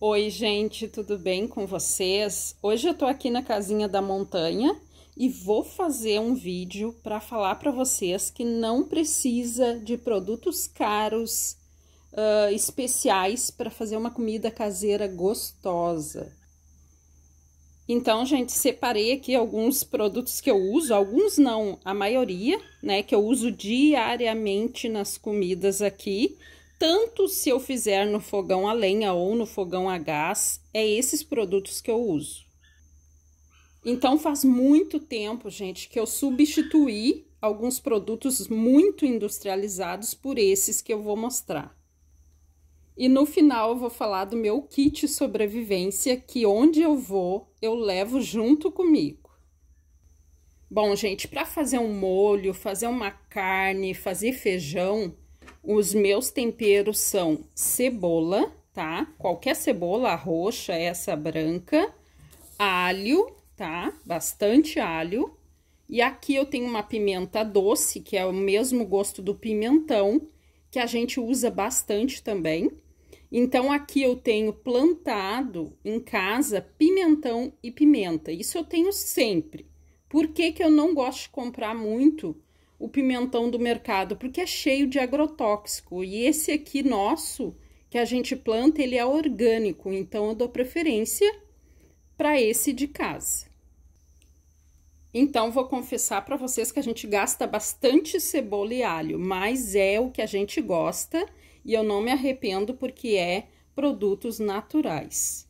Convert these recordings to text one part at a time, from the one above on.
Oi, gente, tudo bem com vocês? Hoje eu tô aqui na casinha da montanha e vou fazer um vídeo para falar para vocês que não precisa de produtos caros uh, especiais para fazer uma comida caseira gostosa. Então, gente, separei aqui alguns produtos que eu uso, alguns não, a maioria, né, que eu uso diariamente nas comidas aqui tanto se eu fizer no fogão a lenha ou no fogão a gás, é esses produtos que eu uso. Então faz muito tempo, gente, que eu substituí alguns produtos muito industrializados por esses que eu vou mostrar. E no final eu vou falar do meu kit sobrevivência, que onde eu vou, eu levo junto comigo. Bom, gente, para fazer um molho, fazer uma carne, fazer feijão, os meus temperos são cebola, tá? Qualquer cebola, roxa, essa branca, alho, tá? Bastante alho. E aqui eu tenho uma pimenta doce, que é o mesmo gosto do pimentão, que a gente usa bastante também. Então, aqui eu tenho plantado em casa pimentão e pimenta. Isso eu tenho sempre. Por que, que eu não gosto de comprar muito? o pimentão do mercado, porque é cheio de agrotóxico. E esse aqui nosso, que a gente planta, ele é orgânico, então eu dou preferência para esse de casa. Então, vou confessar para vocês que a gente gasta bastante cebola e alho, mas é o que a gente gosta e eu não me arrependo porque é produtos naturais.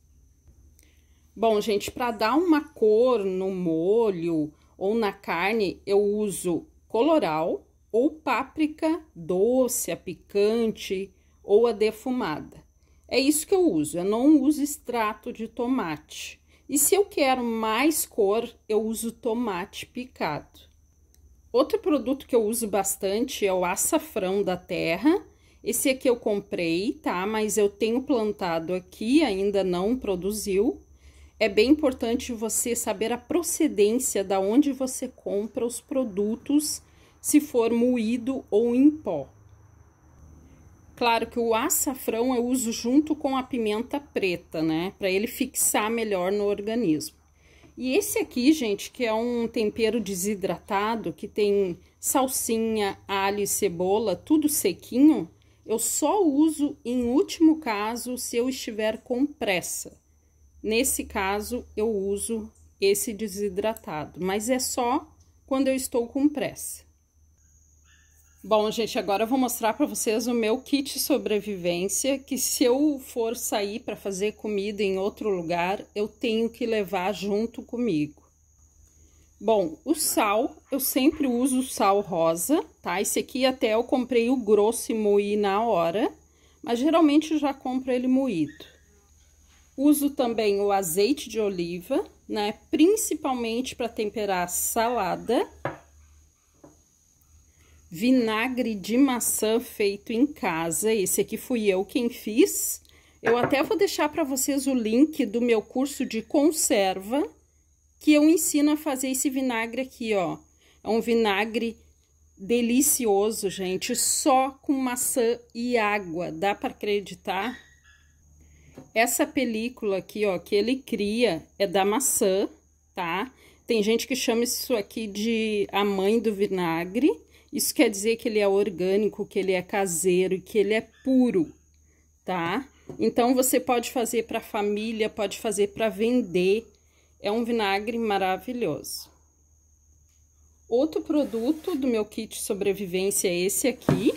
Bom, gente, para dar uma cor no molho ou na carne, eu uso coloral ou páprica doce, a picante ou a defumada. É isso que eu uso, eu não uso extrato de tomate. E se eu quero mais cor, eu uso tomate picado. Outro produto que eu uso bastante é o açafrão da terra. Esse aqui eu comprei, tá? Mas eu tenho plantado aqui, ainda não produziu é bem importante você saber a procedência da onde você compra os produtos, se for moído ou em pó. Claro que o açafrão eu uso junto com a pimenta preta, né? Para ele fixar melhor no organismo. E esse aqui, gente, que é um tempero desidratado, que tem salsinha, alho e cebola, tudo sequinho, eu só uso em último caso se eu estiver com pressa Nesse caso, eu uso esse desidratado, mas é só quando eu estou com pressa. Bom, gente, agora eu vou mostrar para vocês o meu kit sobrevivência, que se eu for sair para fazer comida em outro lugar, eu tenho que levar junto comigo. Bom, o sal, eu sempre uso sal rosa, tá? Esse aqui até eu comprei o grosso e moí na hora, mas geralmente já compro ele moído. Uso também o azeite de oliva, né? Principalmente para temperar salada. Vinagre de maçã feito em casa. Esse aqui fui eu quem fiz. Eu até vou deixar para vocês o link do meu curso de conserva, que eu ensino a fazer esse vinagre aqui, ó. É um vinagre delicioso, gente, só com maçã e água. Dá para acreditar? Essa película aqui, ó, que ele cria é da maçã, tá? Tem gente que chama isso aqui de a mãe do vinagre. Isso quer dizer que ele é orgânico, que ele é caseiro, que ele é puro, tá? Então, você pode fazer para família, pode fazer para vender. É um vinagre maravilhoso. Outro produto do meu kit sobrevivência é esse aqui,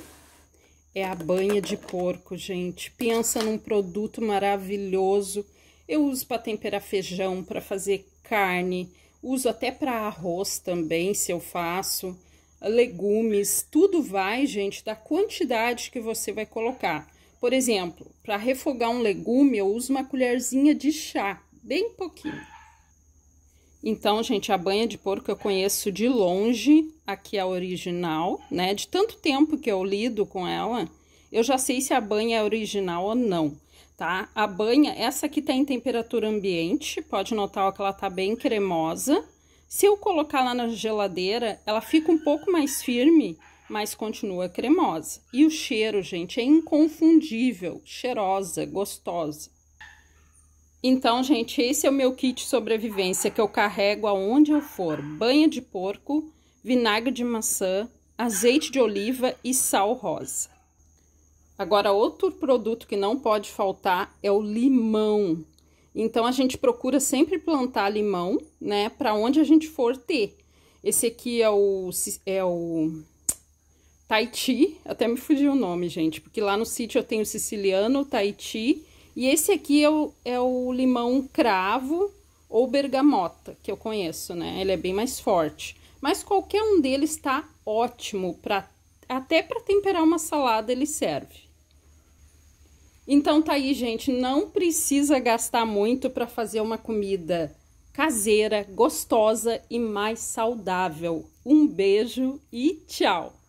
é a banha de porco, gente. Pensa num produto maravilhoso. Eu uso para temperar feijão, para fazer carne, uso até para arroz também, se eu faço, legumes, tudo vai, gente, da quantidade que você vai colocar. Por exemplo, para refogar um legume, eu uso uma colherzinha de chá, bem pouquinho. Então, gente, a banha de porco eu conheço de longe, aqui é a original, né? De tanto tempo que eu lido com ela, eu já sei se a banha é original ou não, tá? A banha, essa aqui tá em temperatura ambiente, pode notar ó, que ela tá bem cremosa. Se eu colocar lá na geladeira, ela fica um pouco mais firme, mas continua cremosa. E o cheiro, gente, é inconfundível, cheirosa, gostosa. Então, gente, esse é o meu kit sobrevivência que eu carrego aonde eu for. Banha de porco, vinagre de maçã, azeite de oliva e sal rosa. Agora, outro produto que não pode faltar é o limão. Então, a gente procura sempre plantar limão, né, para onde a gente for ter. Esse aqui é o, é o Tahiti, até me fugiu o nome, gente, porque lá no sítio eu tenho siciliano, Tahiti e esse aqui é o, é o limão cravo ou bergamota, que eu conheço, né? Ele é bem mais forte. Mas qualquer um deles tá ótimo, pra, até para temperar uma salada ele serve. Então tá aí, gente, não precisa gastar muito para fazer uma comida caseira, gostosa e mais saudável. Um beijo e tchau!